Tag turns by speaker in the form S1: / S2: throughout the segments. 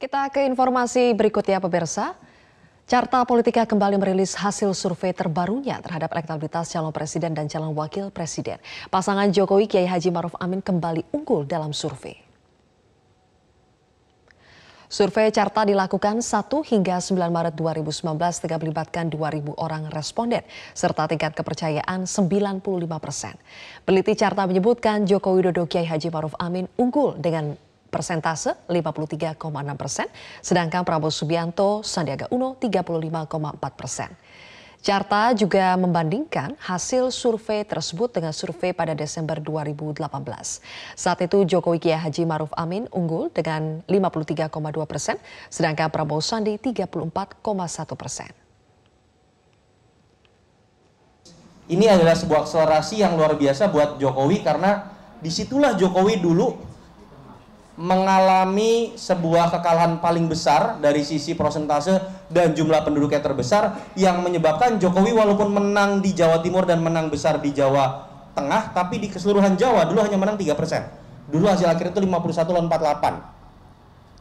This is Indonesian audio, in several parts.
S1: Kita ke informasi berikutnya pemirsa. Carta Politika kembali merilis hasil survei terbarunya terhadap elektabilitas calon presiden dan calon wakil presiden. Pasangan Jokowi Kiai Haji Maruf Amin kembali unggul dalam survei. Survei carta dilakukan 1 hingga 9 Maret 2019 dengan melibatkan 2.000 orang responden serta tingkat kepercayaan 95 persen. Peliti carta menyebutkan Joko Widodo Kiai Haji Maruf Amin unggul dengan persentase 53,6 persen, sedangkan Prabowo Subianto Sandiaga Uno 35,4 persen. Carta juga membandingkan hasil survei tersebut dengan survei pada Desember 2018. Saat itu Jokowi Kia Haji Maruf Amin unggul dengan 53,2 persen, sedangkan Prabowo Sandi 34,1 persen.
S2: Ini adalah sebuah akselerasi yang luar biasa buat Jokowi karena disitulah Jokowi dulu mengalami sebuah kekalahan paling besar dari sisi prosentase dan jumlah penduduknya terbesar yang menyebabkan Jokowi walaupun menang di Jawa Timur dan menang besar di Jawa Tengah tapi di keseluruhan Jawa dulu hanya menang 3%. Dulu hasil akhir itu 51 lawan 48.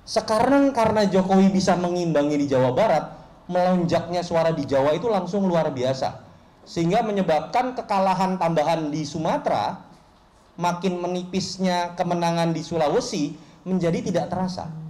S2: Sekarang karena Jokowi bisa mengimbangi di Jawa Barat, melonjaknya suara di Jawa itu langsung luar biasa. Sehingga menyebabkan kekalahan tambahan di Sumatera makin menipisnya kemenangan di Sulawesi menjadi tidak terasa